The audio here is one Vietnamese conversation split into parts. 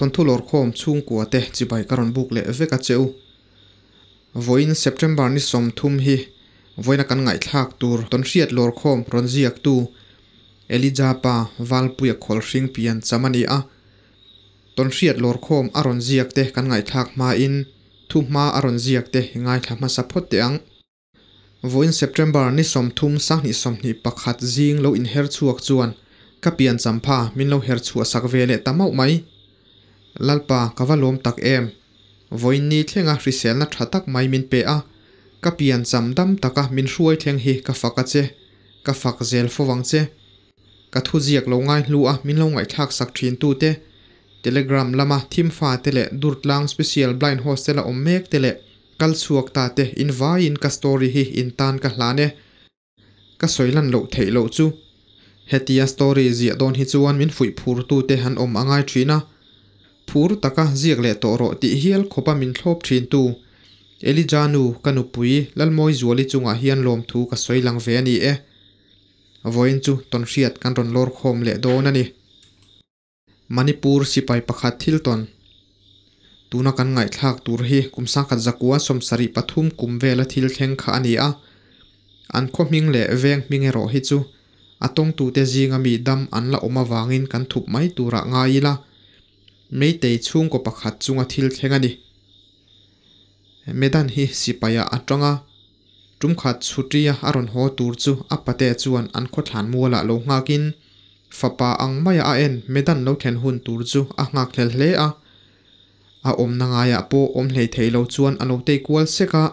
thontu lor khom chung kwa te chibai karon buk le veka cheu voin september ni som thum hi voina kan ngai thak tur ton riat lor khom ronjiak tu elizapa valpuya kholring pian chamani a ton riat lor khom aron jiak te kan ngai thak ma in thu ma aron jiak te ngai thama support te ang voin september ni som thum sang ni som ni pakhat jing lo in her chuak chuan kapian champha min lo her chu sak vele tamau mai lalpa kavalom tak em voini thlenga riselna thatak mai min pe a kapian chamdam taka min hruai thleng hi ka faka che ka fak zel fowang che ka thu ziak lo ngai lu a min lo ngai thak sak thin tu te telegram lama thim fa te le durtlang special blind hostel a om mek te le kal suak ta te in vai in ka story hi in tan ka hlane ka soilan lo thei lo chu hetia story zia don hi chuan min fui phur tu te han om angai thina ผู้ตักเสียกเล่ต่อรอติเฮลขบมินทบชินตูเอลิจานูกันอุปุยลันมอยจวลิจุงอาเฮียนลมทูกับสวยลังเวนีเอวอยนจูตอนเสียดกันรอนลอร์คมเล่โดนันนี่มันิปูร์สิไปประคัดทิลตันตูนักานไงทักตูรฮีกุมสังขจักวะสมสริปทุมกุมเวลทิลเทงขานีอะอันคบมิงเล่เวงมิงเอรอฮิจูอาตงตูเตจีงามีดัมอันละอมาวางินกันถูกไหมตูระไงายละ meitei chhung ko pakhat chunga thil thleng ani medan hi sipaya atanga tumkha chutia aron ho tur chu apate chuan an kho thlan muala lo ngakin fapa ang maya a en medan lo then hun tur chu a nga khlel hle a a om nangaya po om hlei theilo chuan alo te kwal seka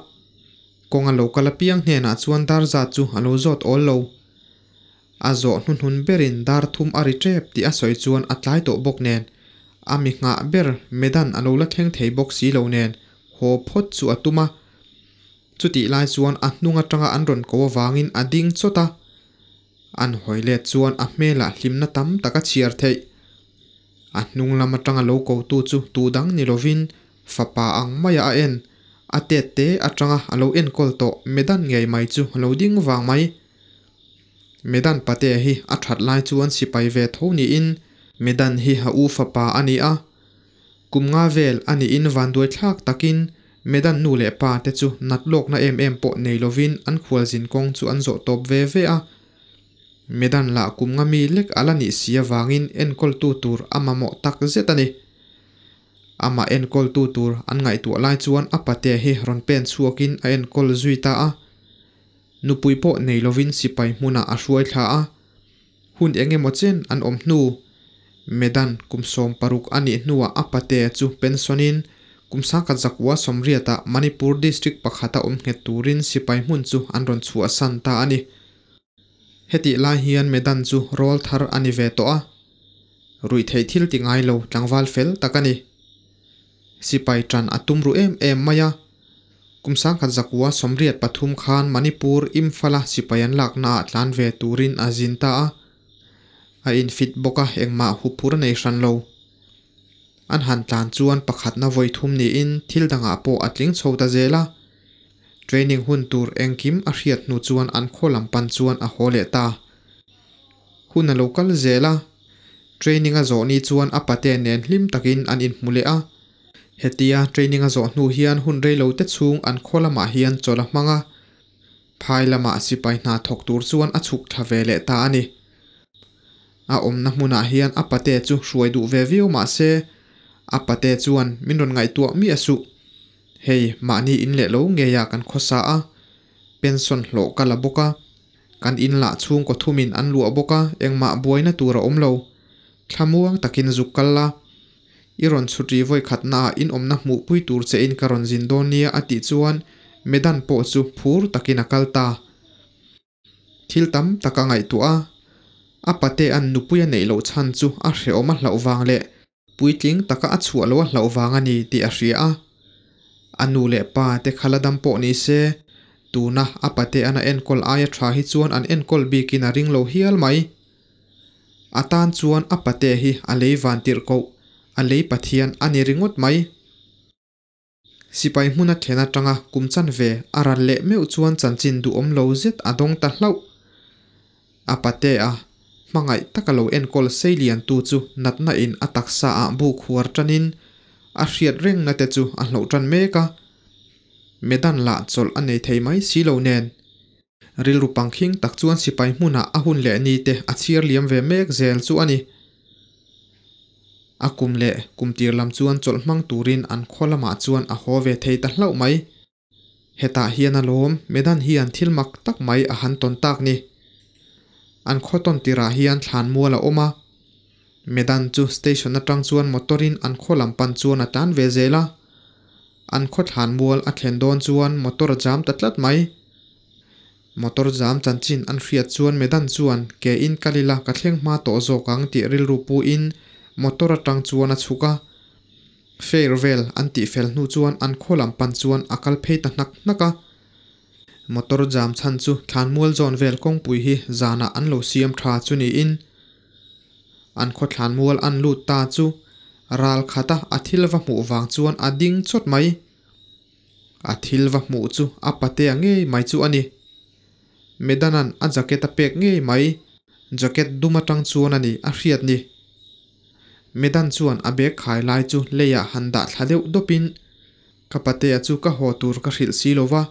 konga lo kala piang hne na chuan dar za chu alo zot ol lo a zo hnun hun berin dar thum ari trep ti a soi chuan atlai to bok nen ami nga ber medan anola theng thei box si lo nen ho phot chu atuma chuti lai chuan a hnunga tanga an ron ko wangin ading chota an hoile chuan a hmela hlimna tam taka chiar thei a hnung lama tanga lo ko tu chu tu dang ni lovin fapa ang maya a en ate te atanga alo en kol to medan ngei mai chu lo ding wang mai medan pate hi a that lai chuan sipai ve tho ni in medan hi ha u fapa ani a kumnga vel ani in van duai thlak takin medan nu le pa te chu natlok na em em po nei lovin an khwal zin kong chu an zo top ve ve a medan la kumnga mi lek alani sia wangin en kol tu tur ama mo tak zetani ama en kol tu tur an ngai tu lai chuan apate he ron pen chuakin a en kol zuita a nupui po nei lovin sipai hmuna a hruai thla a hun engemaw chen an om hnu เมดันกุมสมปรุกอันิหนัวอปเตจุเป็นสนินกุมสังกัจักวสมเรียตะมณิปูร์ดิสตริกปขาตะอมเหตรินสิไปมุนจุอันรนชัวสันตาอันิเฮติลาเฮียนเมดันจุโรลทารอันิเวตอะรุยเทยทิลติงไอโลจังวาลเฟลตะกันิสิไปจันอตุมรุเอมเอมมายกุมสกจักวสมเรียตปทุมคานมณิปูรอิมฟลาสิไปันลักนาอัตลานเวตูรินอาจ a in fit boka engmah hu pur nei hran lo an han tlan chuan pakhat na voi thum ni in thil danga po atling chhota zela training hun tur engkim a hriat nu chuan an kholam pan chuan a hole ta hun a local zela training a zo ni chuan a pate nen hlim takin an in hmule a hetia training a zo hnu hian hun rei lo te chung an kholama hian chola hmanga phai lama sipai na thok tur chuan a chuk thla ve le ta ani อาอมนักมุนาเฮียนอปเตจูช่วยดูเววิวมาเซอปเตจวนมินองไงตัวมีสุเฮยมานีอินเลโลเงยากันขสาเป็นส่วนโลกลบกะกันอินละช่วงกทุมินอันลัวบกะเองมาบวยนตัวเราอมโลวขมวงตะกินจุกกะละอีรอนสุรีวยขัดนาอินอมนักมูพุยตูร์เซอินการอนจินโดนียอติจวนเมดันโปสุพูรตะกินกัลตาทิลตัมตะกังไงตัว apate an nupui nei lo chan chu a hre awm a hlo wang le puitling taka a chhuah lo a hlo wang ani ti a hria a anu le pa te khala dam po ni se tuna apate ana enkol aya tha hi chuan an enkol bikin a ring lo hial mai atan chuan apate hi a lei van tir ko a lei pathian ani ringot mai sipai hmuna thena tanga kumchan ve aran le meu chuan chanchin du om lo zet adong ta hlau apate a mangai takalo en kol seilian tu chu natna in atak sa a bu khuar tanin a hriat reng na te chu a hlo tan meka medan la chol anei thei mai silo nen ril rupang khing tak chuan sipai hmuna a hun le ni te a chhir liam ve mek zel chu ani akum le kumtir lam chuan chol hmang turin an kholama chuan a ho ve thei ta hlau mai heta hian a lawm medan hi an thilmak tak mai a han ton tak ni an khotom tira hian thlan mual a medan chu station atang chuan motorin an khaw lampan chuan a tan ve zela an khaw thlan mual a thlen dawn chuan motor jam tatlat mai motor jam chanchin an hriat chuan medan chuan ke in kalila ka thleng hma to zawkang tih ril rupu in motor atang chuan a chhuka fairvel an tih fel hnu chuan an khaw lampan chuan akal phei ta hnak hnaka มอเตอร์จามชันซูขานมูลจอนเวลกงปุยฮีจานาอันโลเซียมทราซูนีอินอันขดขานมูลอันลูดตาซูรัลคาตาอธิลวะมูวังจวนอดิ้งชดไหมอธิลวะมูซูอปะเตียงเงยไมมซูอันนี้เมดานันอันจักเกตเป็กเงยไหมจักเกตดูมาตังซูนอันนี้อัศยดนี้เมดานจวนอเบกขายลจูเลียฮันดาทะเลอุดอปินกับปะเตียจูก็หัวตัวก็หิลซีโลวา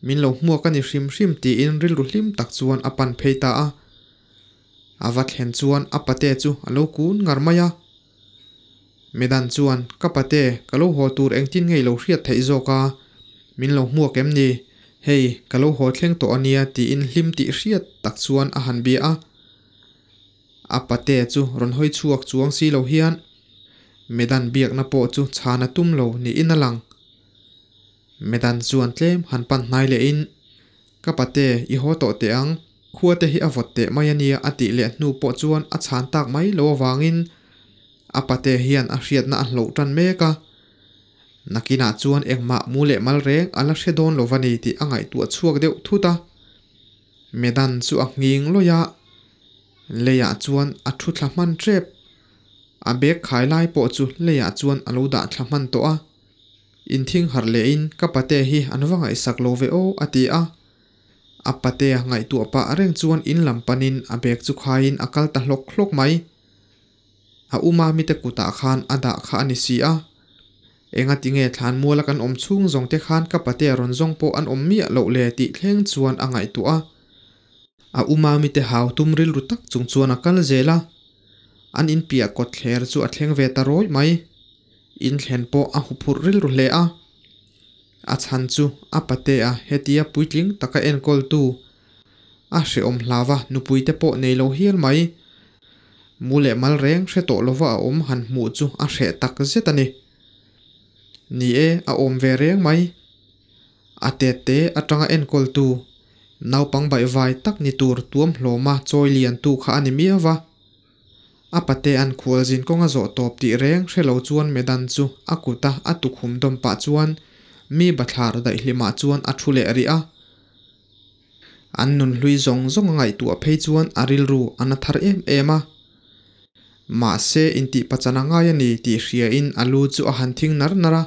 min lo hmuak ani hrim hrim tiin ril ru hlim tak chuan apan pan a a va thlen chuan a chu a lo kun ngar medan chuan ka pate ka lo ho tur eng tin ngei lo hriat thei zawka min lo hmuak em ni hei ka lo ho thleng to ania ti in lim ti hriat tak chuan a han bia a a chu ron hoi chuak chuang si lo hian medan biak na po chu chhana tum lo ni in a lang medan chuan tlem han pan hnai le in kapate i ho to te ang khua te hi avot te mai ania ati le hnu po chuan a chan tak mai lo wangin apate hian a hriat na an lo tan meka nakina chuan engma mu le mal reng ala hredon lo vani ti angai tu chuak deuh thuta medan chu a nging loya leya chuan a thu thla man trep a bek khai lai po chu leya chuan alo da thla man to a อินทิ้งหัดเลยอินก็ปฏิเหี้ยอนว่างไอสักโลเวโออติอาอัปเตียไงตัวปะเร่งชวนอินลำปนินอเบกจุขายินอากลตะลกคลกไม่อาอุมามิตะกุตะขานอันดาขานิสีอาเองติเงทานมัวละกันอมชุ่งจงเทคานกับปเตียรอนจงโปอันอมมีัลอเลติเข่งชวนอัไงตัวอาอุมามิตะหาวตุมริลรุตักจงชวนอากาศเจลาอันอินเปียกกดเแขอจวดเขงเวตาโรยไหม in thlen pawh a huphur rilru hle a a chhan chu a pate a hetia puitling taka en kol tu a hre om hlawa nupuite pawh nei lo hial mai mu leh mal reng hre tawh lova a awm han hmuh chu a hre tak zet ani ni e a awm ve reng mai a te te atanga en kol tu naupang bai vai tak ni tur tuam hlawma chawi lian tu kha ani mi ava apate an khual zin konga zo top ti reng hrelo chuan medan chu akuta atukhum dom pa chuan mi bathlar dai hlima chuan a thule ari a an nun hlui zong zong ngai tu a phei chuan aril ru an a thar em ema, a ma se in ti pachana ngai ani ti hria in alu chu a han thing nar nara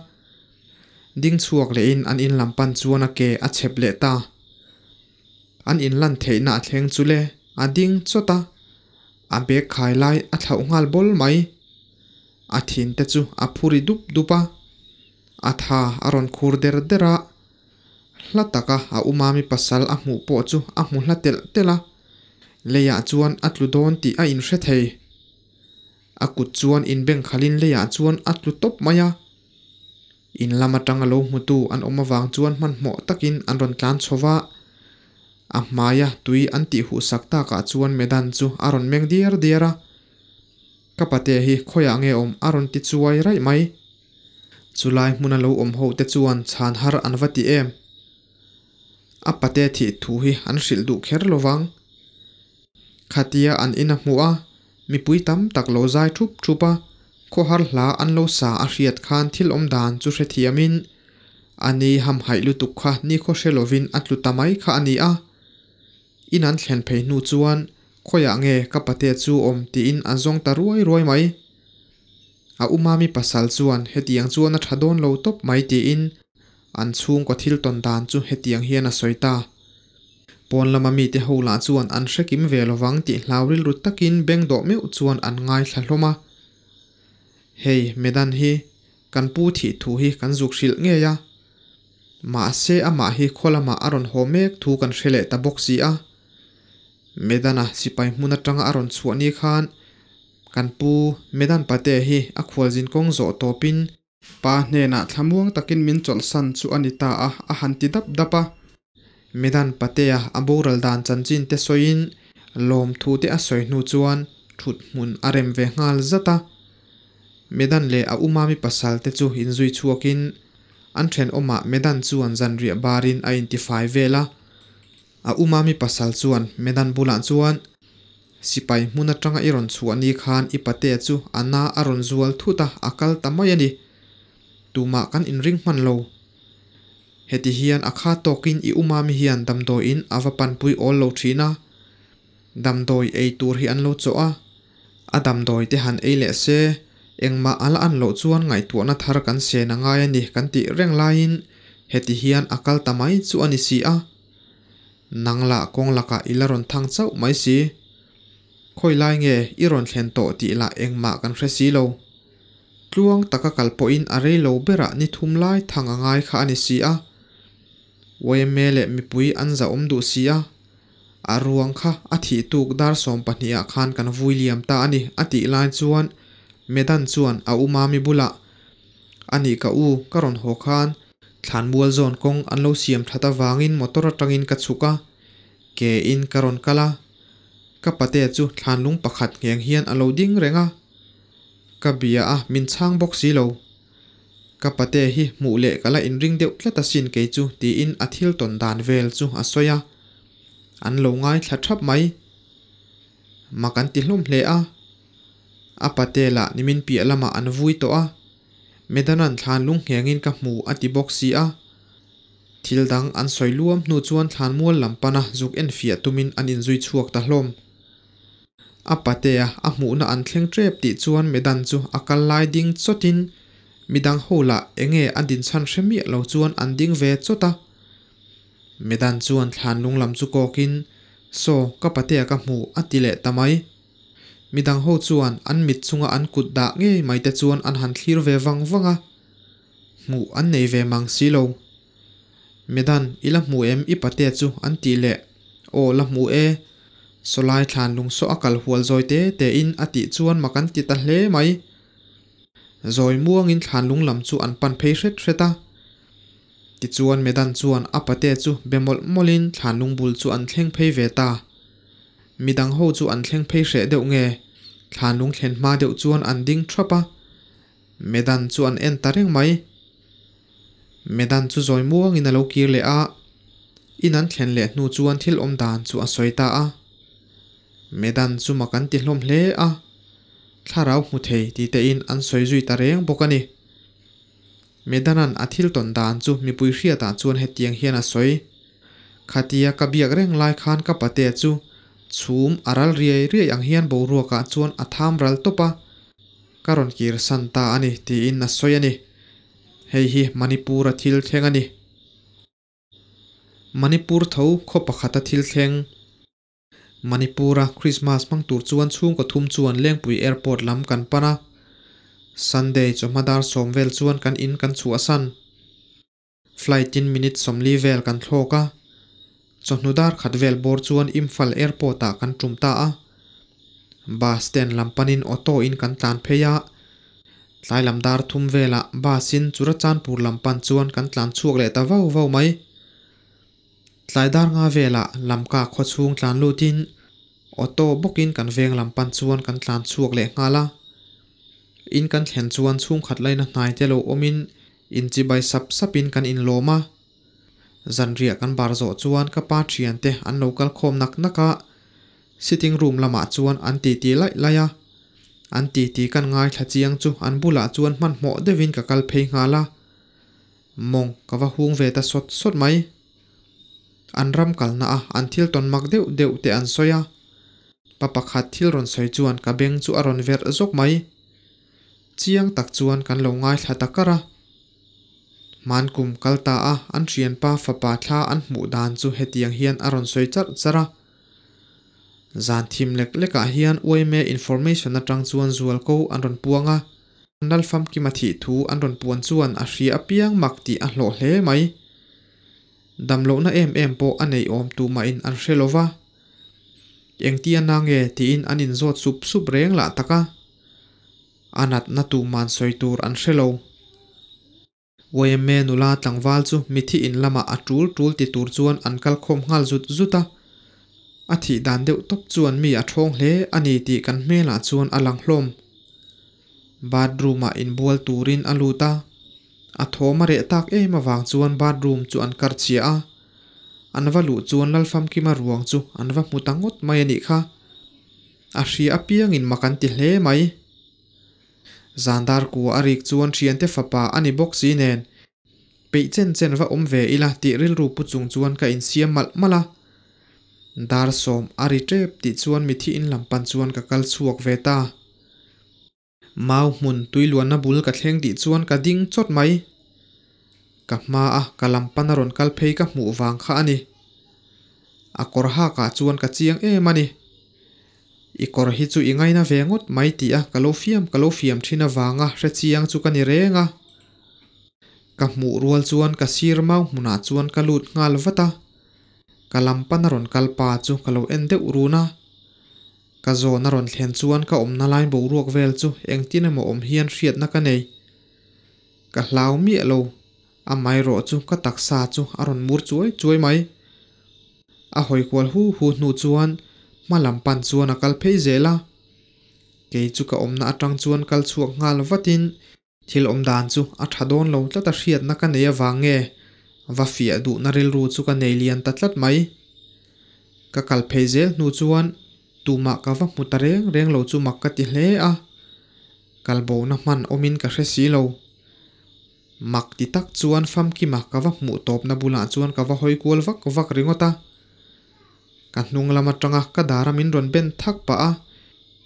ding chuak le in an in lampan chuan a ke a chhep le ta an in lan theina thleng chu le a ding chota a bag khai lại, a thlau ngal bol mai a thin te chu a phuri dup dupa a tha a ron khur der dera hla taka a umami pasal a hmu po chu a hmu lát tel tela leya chuan lu don ti a in hre hay. a kut chuan in beng khalin leya chuan lu top maya in lama tanga lo mu tu an omawang chuan hman hmo takin an ron tlan chowa a maya tui antihu sakta ka chuan medan chu aron meng dir dira kapate hi khoya nge om aron ti chuai rai mai chulai muna lo om ho te chuan chan har anwati em apate thi thu hi an sil du kher lowang khatia an ina muwa mi pui tam tak lo zai thup thupa ko har la an lo sa a riat khan thil om dan chu se thiamin ani ham hailu tukha ni ko shelovin atlu tamai kha ani a à. อินันเห็นเพียงนูจวนค่อยางเงกับปฏิจูอมตีอินอันจงตารวยรวยไหมอาอุมามีสาษาจวนเหตียงจวนนัดฮัดโดนเลาตบไหมตีอินอันชูงก็ทิลตันดานจูเหตียงเฮียนสวยตาปอนละมามีเตหูหลานจวนอันเชกิมเวลวังตีลาวริลรุตตะกินเบ่งโดไม่อุจวนอันง่ายสั่งลมาเฮยเมดันเฮกันปูที่ทูเฮกันจุกชิลเงียะมาเสอมาเฮคอลมาอารอนโฮเมกทูกันเชลตบกซีอา medana sipai muna tanga aron chuwa ni khan kan pu medan pate hi akhwal jin kong zo topin pa ne na thamuang takin min chol san chu anita a a han ti dap dapa medan pate ya aboral dan chan chin te soin lom thu te a soi nu chuan thut mun arem zata medan le a umami pasal te chu in zui chuakin an thren oma medan chuan zanria barin a fai vela a umami pasal chuan medan bulan chuan sipai hmuna tanga i ron chu ani khan i pate chu ana a ron zual thuta akal tamai ani tuma kan in ring hman lo heti hian akha tokin i umami hian damdo in awa panpui ol lo thina damdoi ei tur hi an lo chawa a damdoi te han ei le se engma ala an lo chuan ngai tuana thar kan se na ngai ani kan ti reng lain heti hian akal tamai chu ani si a นังละกงละกะอิลรอนทังเจ้าไม่สิคอยไล่เงยอิรอนเห็นโตตีละเองมากันเฟสีโลกลวงตะกะกัลปอินอะไรโลเบระนิทุมไล่ทางง่ายข้านิสีอะัยเมเลมีปุยอันจะอมดูสีอะอารวงค่ะอธิตุกดาร์สมปนิยาคานกันวุยเลียมตาอันนี้อธิลายจวนเมดันจวนเอาอุมามิบุละอันนี้ก็อูกรอนหกคาน thanmual zon lâu an lo ta thata in motor trăng in cắt chuka ke in karon kala ka pate chu thanlung pakhat ngeng hian alo ding renga ka bia a min chang bok si lo ka pate hi mu lệ kala in ring deuh tlata sin ke chu ti in athil ton dan vel chu asoya an lo ngai thla thap mai makan ti hlum hle a a pate la nimin pi lama an vui to a medanan thlan lung hiangin ka hmu a ti box si a thil dang an soi luam nu chuan thlan mual lampana zuk en fia tumin an in zui chuak ta hlom a patea a hmuhna an thleng trep tih chuan medan chu a kal lai ding chotin midang hola enge an din chan hremi lo chuan an ding ve chota medan chuan thlan lung lam chu kokin so ka patea ka hmu a tile tamai midang ho chuan an mit chunga an kut dah nge mai te chuan an han thlir ve wang wanga mu an nei ve mang si lo medan ila mu em i pate chu an ti le o la mu e solai thlan lung so akal hual zoi te te in ati chuan makan ti ta hle mai zoi muang in thlan lung lam chu an pan phei hret hreta ti chuan medan chuan apate chu bemol molin thlan lung bul chu an thleng phei ve ta midang ho chu an thleng phei hre deuh nge thlan lung thlen hma deuh chuan an ding thapa medan chu an en tareng mai medan chu zoi muang in a lo kir le a in an thlen le hnu chuan thil om dan chu a soita a medan chu makan ti hlom hle a thlarau hmu thei ti te in an soi zui ta reng bawk ani medan an athil ton dan chu mipui hria ta ah chuan he tiang hian a soi khatia ka biak reng lai khan ka pate chu chum aral riai riai ang hian bo ruaka chuan a tham ral topa karon kir santa ani ti in na soi ani hei hi manipur a thil thleng ani manipur tho kho pakhat a thil thleng manipura christmas mang tur chuan chhung ko thum chuan lengpui airport lam kan pana sunday chomadar somvel chuan kan in kan chu asan flight in minute somli vel kan thloka chonudar khatvel bor chuan imphal airport ta kan tumta a bus stand lampanin auto in kan tlan pheya tlai lamdar thum vela bus in chura chanpur pan chuan kan tlan chuộc lệ ta vau vau mai tlai dar nga vela lamka kho chung tlan lutin auto bokin kan veng lampan chuan kan chuộc lệ ngà ngala in kan thlen chuan chung khat laina hnai te lo omin in chi bai sap in kan in loma zanria kan bar zo chuan ka pa thian te an lo kal khom nắc à sitting room lama chuan an ti ti lai laia an ti ti ngay ngai thlachiang chu an bula chuan hman hmo devin ka kal phei nga la mong ka va hung về ta sot sot mai an ram kal na a an thil mặc mak deuh deuh te an soya pa pakhat thil ron soi chuan ka beng chu aron ver zok mai chiang tak chuan kan lo ngai thla takara mankum kalta a an rian pa fapa thla an hmuh dan chu hetiang hian a rawn soi char chara zan thim lek lekah hian oime information atang chuan zual ko an rawn puanga nal fam ki mathi thu an rawn puan chuan a hri apiang mak ti a hlo hle mai damlo na em em po anei om tu ma in an hrelowa eng ti ana nge ti in an in zot sup sup reng la taka anat na tu man soi tur an hrelo วัยเมนุลาตังวัลจูมิธีอินละมาอัตรูลติตูรจวนอันกัลคมฮัลจุดจุดตาอธทิดานเดือดตบจวนมีอัตรงเลออันอีติกันเมลัาจวนอลังลมบาดรูมาอินบวลตูรินอลูตาอัทโฮมาเรตักเอมาวางจวนบาดรูมจวนกัลเซียอันวัลูจวนลัลฟัมกิมารวงจูอันวัลมุตังอุตมาเยนิกาอาชีอพียงอินมาคันติเลไหม zandar ku arik chuan thian te fapa ani box si nen pei chen chen va om ve ila ti ril ru pu chung chuan ka in siam mal mala dar som ari trep ti chuan mi thi in lampan chuan ka kal chuak ve ta mau hmun tuy luôn na bul ka thleng ti chuan ka ding chot mai ka hma à ka lampan a ron kal phei ka hmu vàng kha anh. À kor ha ka chuan ka chiang em anh i kawr hi chu i ngaina mai ti a kalofiam fiam kalo fiam thina wanga re chu kan renga ka hmu rual chuan ka sir mau hmuna chuan ka ngal vata ka lampan kalpa chu kalo ende uruna runa ka zawn a thlen chuan ka awmna lai bo ruak vel chu eng tin emaw awm hian hriatna ka nei ka hlau mi lo a mai rawh chu ka taksa chu a mur chuai chuai mai a hawi kual hu hu hnu chuan mà ma lampan chuan a kal phei zela ke chu ka omna atang chuan kal chuak ngal vatin thil om dan chu a thadon lo tlat a hiện na ka nei awange va fia du na rel ru chu ka nei lian ta tlat mai ka kal phei zel nu chuan tuma ka va mu tareng reng lo chu mak ka ti hle a kal bo na man omin ka hre si lo mak ti tak chuan fam ki ma ka va mu top na bula chuan ka va hoi kul vak vak ringota kan hnung lama tanga ka daram in ron ben thak pa a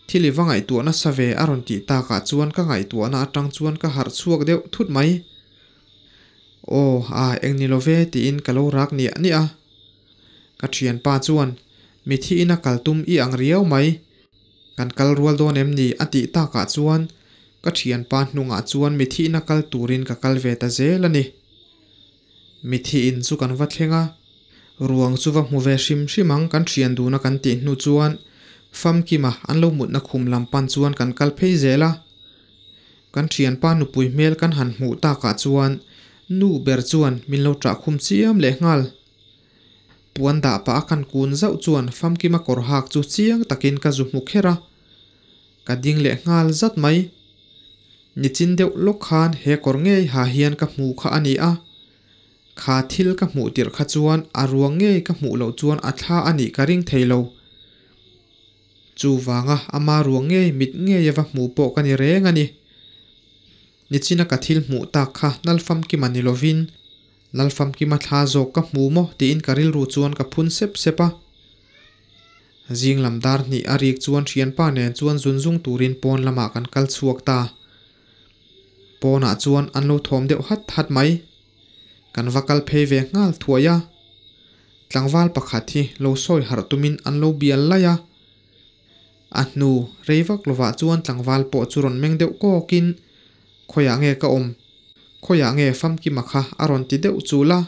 thili wangai tuana save aron ti ta ka chuan ka ngai tuana atang chuan ka har chuak deuh thut mai o a engni love ti in kalo rak ni ani a ka thian pa chuan mi thi ina kaltum i ang riau mai kan kal rual don em ni ati ta ka chuan ka thian pa hnunga chuan mi thi na kal turin ka kal ve ta zel ani mi thi in chu kan va thlenga ruang chu va hmu ve hrim hrimang kan thian duna kan tih hnu chuan fam kima ah an lo na khum lampan chuan kan kal phei zela ah. kan thian pa nupui hmel kan han mu ta ka chuan nu ber chuan min lo tra khum chiam le ngal puan da pa kan kun zau chuan fam kima ah kor hak chu chiang takin ka zu mu khera ka ding le ngal zat mai nichin deuh lo khan he kor ngei ha hian ka hmu kha ani a kha thil ka hmuh tir kha chuan a ruang nge ka hmuh lo chuan a thla ani ka ring thei lo chuwanga ama ruang nge mit nge yawa hmu pawh ka ni reng ani nichina ka thil hmuh tak kha nalfam ki mani lovin nalfam ki ma thla zawk ka hmu mo tiin ka ril ru chuan các phun sep sepa zing lamdar ni arik chuan thian pa nen chuan zunzung turin pon làm ăn kal chuak ta pon pona chuan an lo thom deuh hat hat mai kan vakal phei ve ngal thuaya tlangwal pakhathi lo soi har tumin an lo bial laya a hnu reivak lova chuan tlangwal po churon meng deuh ko kin khoya nge ka om khoya nge fam ki makha aron ti deuh chu la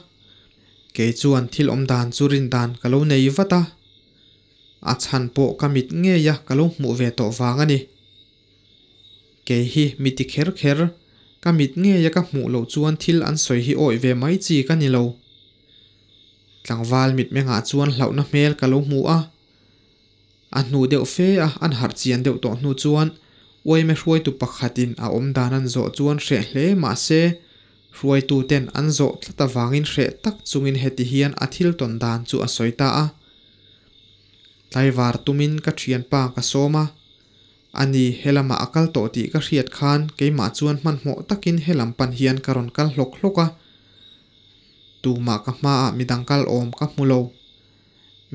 ke chuan thil om dan churin dan ka lo nei vata a chan po kamit nge ya ka mu ve to wang ani ke hi miti kher kher ka mit nge ya ka hmuh lo chuan thil an sawi hi oih ve mai chi ka ni lo tlangwal mit menga chuan hlohna cả ka lo hmu a a hnu deuh fe a an har chian deuh tawh hnu chuan oime hruai tu pakhatin à awm đàn anh zawh chuan hreh hle ma se hruai tu tên ten an zawh tlat awangin hreh tak chungin heti hian a thil ton dan chu a soi ta à tại a tlaivar tumin ka thian pa ka sawma ani helama akal to ti ka hriat khan keima chuan hman hmo takin helam pan hian karon kal hlok hloka ma ka hma a ah midangkal om ka hmulo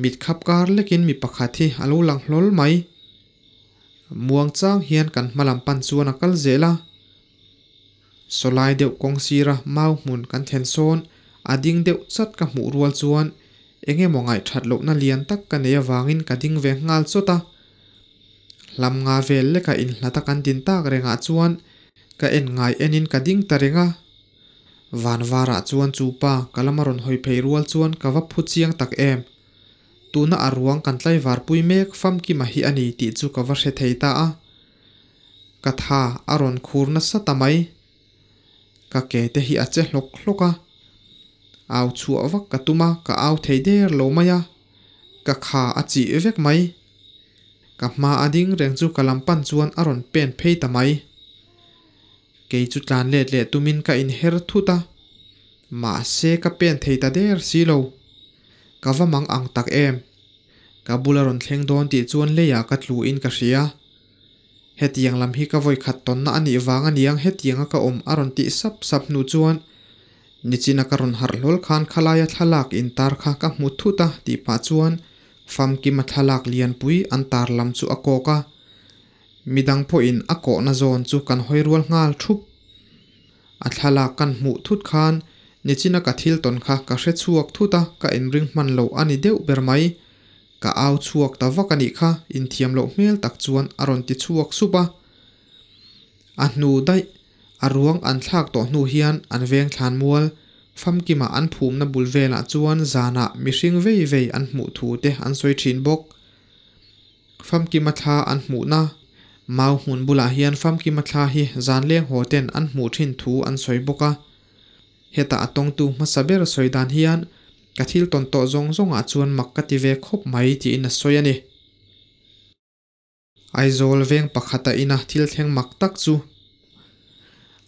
mit khap kar lekin mi pakhat hi alo lang hlol mai muang chang hian kan hmalam pan chuan a kal zela solai deuh kong sira mau hmun kan then sawn ading deuh chat ka hmu rual chuan enge mongai that lo na lian tak ka nei awangin ka ding ve ngal chota lam nga vel leka in hlata kan tin tak renga chuan ka en ngai in ka ding ta renga van vara chuan chu pa kalamaron hoi pheirual chuan kawa phu chiang tak em tuna arwang kan tlai var pui mek fam ki mahi ani ti chu kawa hre thei ta a katha aron khurna sa tamai ka ke te hi ache hlok hloka aw chu awak ka tuma ka aw thei der lo maya ka kha achi vek mai กมาอดิ้งเรงจูกลัมปันจวนอรอนเป็นเพยตไมเกยจุดลานเล็ดเล็ดตุมินกะอินเฮรทุตามาเซกับเป็นเทตาเดร์ซีโลกะว่ามังอังตักเอมกะบุลารอนเทงโดนติจวนเลียกัดลูอินกะเสียเฮตียงลำฮิกะวอยขัดตนนะอันนี้วางอันยังเฮตียงกะอมอรอนติสับสับนูจวนนิจินักรอนฮาร์ลลคานขลายทลักอินตาร์คากับมุทุตาติปาจวน fam ki Thalak lian pui an tar lam chu a koka midang pho in a na zon chu kan hoirwal ngal thup a thala kan hmu thut khan nichina ka thil ton kha ka hre chuak thuta ka in ring man lo ani deuh ber mai ka au chuak ta vak ani kha in thiam lo hmel tak chuan aron ti chuak supa a hnu dai a ruang an thlak to hnu hian an veng thlan mual fam ki ăn an nà na bul là ah chuan zana ah mi hring vei vây an hmuh thu te an soi thin bok fam ki ma tha an hmuh na mau hun bula hian fam ki ma tha hi zan leng ho ten an hmuh thin thu an soi boka heta atong ah tu ma saber soi dan hian kathil ton to zong zong a chuan mak ka ti ve khop mai ti in a soi ani aizol veng pakhata ina thil theng mak tắc chu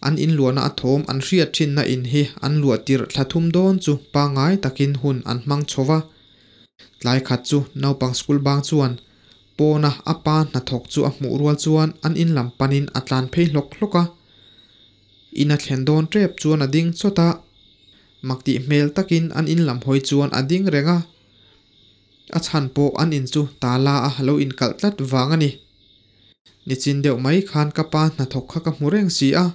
an in luana a thawm an hriat thin na in hi an lua tir thla dawn chu pangai takin hun an hmang chhowa tlai khat chu naupang school bang chuan pona apa na thok chu a hmuh rual chuan an in lam panin atlan phei hlok hloka ina thlen don trep chuan a ding chota makti hmel takin an in lam hoi chuan a ding renga a chan po an in chu tala a halo in kaltlat wang ani nichin deuh mai khan kapa na thok kha ka hmureng si a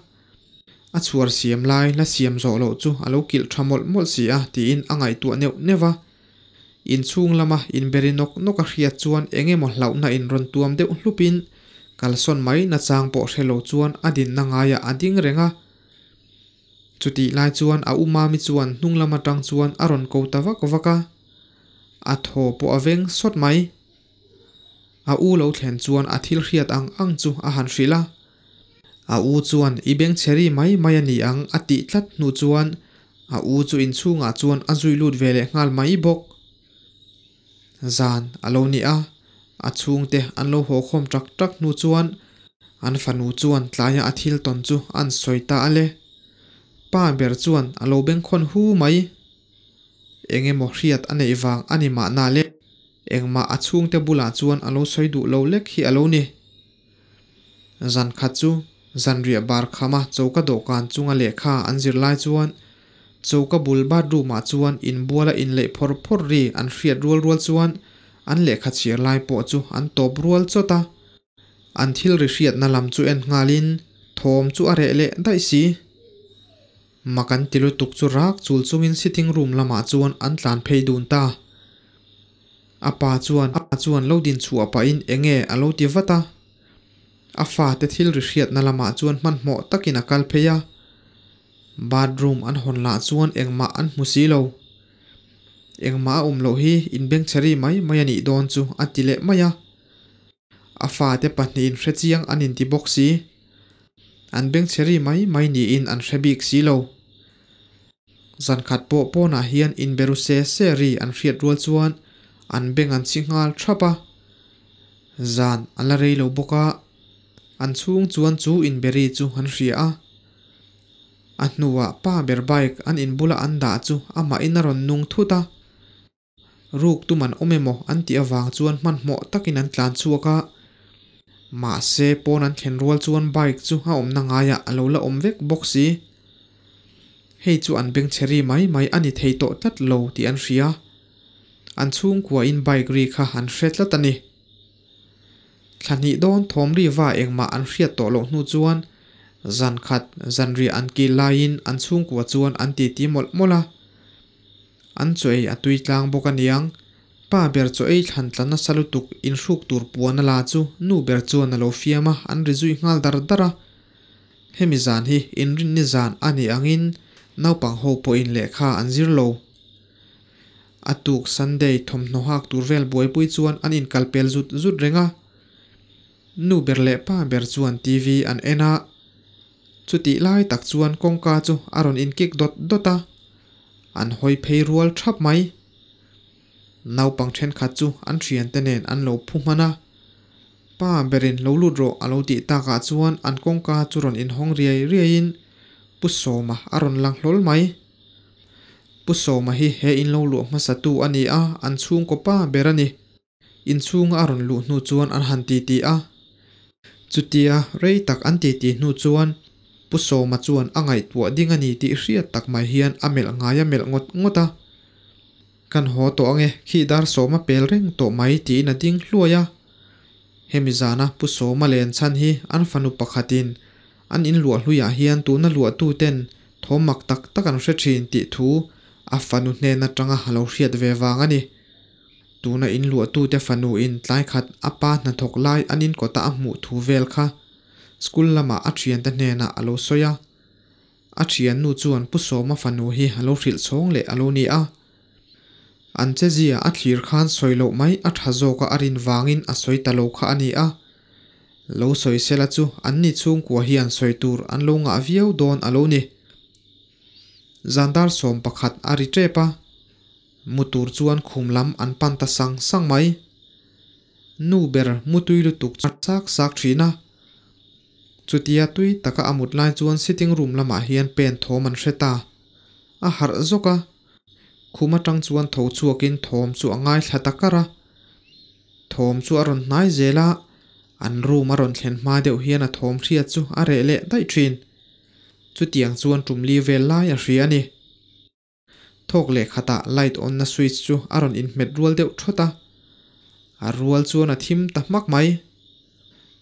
a chuar siam lai na siam zawh lo chu alo kil kilh mol mawlh si a tiin a ngai tuah neuh newa in chung lama in berinok nok a hriat chuan mo hlau na in ron tuam deuh hlupin kalson mai na chang pawh hre lo chuan a din na ngaia a ding renga chuti lai chuan a uma mi chuan hnung lama tang chuan a ron ko ta vak vaka a thaw po aveng sot mai a u lo thlen chuan a thil hriat ang ang chu a han hrila a u chuan i beng cheri mai mai ani ang a tih tlat nu chuan a u chu in chhungah chuan a zui lut ve le ngal mai bawk zan alo ni a a chhung te an lo ho khom trak trak nu chuan an fanu chuan tlaiah a thil ton chu an soita ale pa ber chuan alo lo beng khon hu mai enge mo hriat a nei wang ani ma na le engma a chhung te bula chuan a lo soiduh lo lek hi a lo ni zan khat chu dân zanria bar khama choka dawhkan chunga lekha an zirlai chuan Châu choka bul đu ma chuan in bua la in lệ phor phor ri an phiệt rual rual chuan an lệ lekha chiar lai pawh chu an top rual chawta an thil ri hriat na lam chu en ngalin thawm chu a reh leh daih si makan tilu tuk chu rak chul chungin sitting room lama chuan an tlan phei dun ta apa chuan apa chuan lo din chu apa in enge alo ti vata a fa te thil ri hriat na lama chuan hman hmawh takin a kal pheia bathroom an hon la chuan engma an hmu si lo engma um lo hi in beng chari mai mai ani don chu a ti le mai a a fa te pahnih in hre chiang an in ti box si an beng chari mai mai ni in an hre silo zan khat po po na hian in beru se se ri an hriat rual chuan an beng an chingal thapa zan an la rei lo boka an chhung chuan chu in beri chu an hria a a hnuah pa ber bike an in bula an dah chu ama in a rawn nung thut a ruk tum an awm emaw an tih avang chuan hman hmawh takin an tlan chuak a mahse pawn an thlen rual chuan bike chu a awmna ngaia a alo la om vek bawk si hei chu an beng cheri mai mai ani thei tawh tat lo tih an hria an chhung kua in bike ri kha an hret lat ani thani don thom ri wa engma an hriat to lo hnu chuan zan khat zan ri an ki lain an chung kwa chuan an ti ti mol mola an choi atui tlang bok aniang pa ber cho ei thlan tlana salutuk in hruk tur puan la chu nu ber chuan alo fiama an ri zui ngal dar dara hemi zan hi in rin ni zan in angin naupang ho po in le kha an zir lo atuk sunday thom nohak tur vel buai pui chuan an in kalpel zut zut renga nu ber leh pa ber chuan tv an ena chu ti lai tak chuan kawngka chu aron in kik dot dota an hoi phei rual thap mai naupang then kha chu an thian te nen an lo phu mana pa berin lo lut ro alo ti ta ka chuan an kawngka chu ron in hong riai riai in pusoma aron lang hlol mai pusoma hi he in lo lu ma sa tu ani a an chung ko pa berani in chung aron lu nu chuan an han ti ti a Chú tia rei tak an ti ti hnu chuan puso ma chuan a ngai tua ding ani tih hriat tak mai hian a mel ngaia mel ngot ngota kan ho to ange khi dar soma pel reng to mai ti na ding hluaya hemizana puso ma len chan hi an fanu pakhatin an in lua hluya ah hian tu na lua tu ten thomak tak tak an hre thin ti thu a fanu hne na tanga halo hriat ve wang ani tuna in lua tu te fanu in tlai khat apa na thok lai anin kota ta hmuh thu vel kha school lama a thian ta hnena alo soya a thian nu chuan pu sawma fanu hi alo hril chhawng le alo ni a an che zia a thlir khan soilo mai a zo zawka a rin wangin a soi talo kha ani a lo soi sela chu an ni chung hi an soi tur an lo nga viau don alo ni zandar som pakhat a ri trepa mutur chuan khum lam an pan sang sang mai nu ber mutui lu tuk sak sak thina chutia tui taka amut lai chuan sitting room lama hian pen thawm an hreta a har zoka khuma tang chuan tho chuakin thawm chu angai thla thawm chu a rawn hnai zela an room a rawn thlen hma deuh hian a thawm hria chu a reh leh dai thin chu tiang chuan tumli vel lai a hri ani lệ le ta light on na switch chu aron in met rual deuh thota a rual chuan a thim ta hmak mai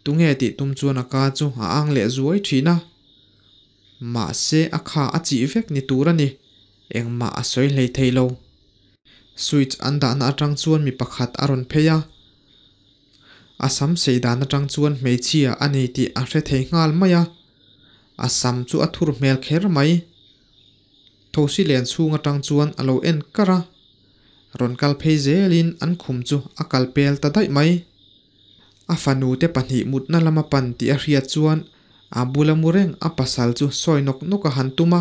tung he ti tum chuan a ka chu a ang le zuai Na. ma se a kha a chi vek ni tur ani engma a soi hlei theilo switch an dan atang chuan mi pakhat aron pheya asam seidan atang chuan meichia ani ti a hre thei ngal maya asam chu a thur mel kher mai si thosi len chunga tang chuan alo en kara ron kal phei zelin an khum chu akal pel ta dai mai a fanu te pahnih mutna lama pan ti a hria chuan a bula mureng a pasal chu soinok noka han tuma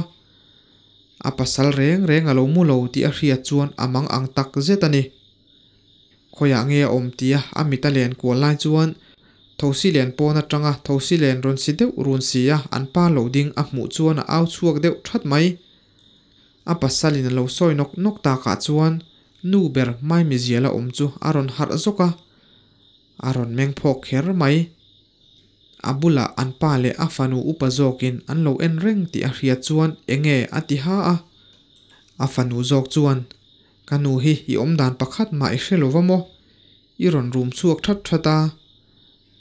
a pasal reng reng alo mulo ti a hria chuan amang ang tak zetani khoya nge om a amita len ko lai chuan thosi len pona tanga si len ron si deuh run a an pa loading a hmu chuan a au chuak deuh that mai a pasalin lo sawinak ta takah chuan nu ber mai mizial a om chu aron har harh zawk a a rawn meng phawk her mai abula an pa leh a fanu upa zawkin an lo en reng ti a hriat chuan enge ati ha a afanu fanu zawk chuan kanu hi i awm dan pakhat ma i e hrelova maw i rawn room chuak that that a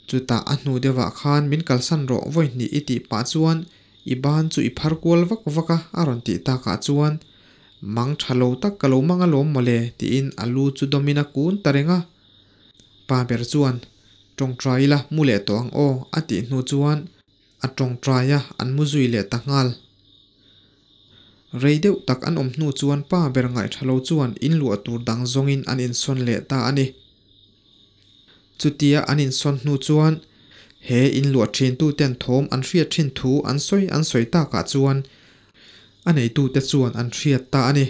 chuta anu hnu dewa khan min san ro voi ni iti pa chuan iban chu iphar kual vak vaka aron ti ta ka chuan mang thalo tak kalo manga lom male ti in alu chu domina kun tarenga pa ber chuan tong trai la mule ang o ati nu chuan a tong trai an mu zui le ta reideu tak an om nu chuan pa ber ngai thalo chuan in lu atur dang zongin an in son le ta ani chutia an in son nu chuan he in luat thin tu ten thawm an hriat thin thu an sawi an sawi taka chuan a nei tu te chuan an hriat ta ani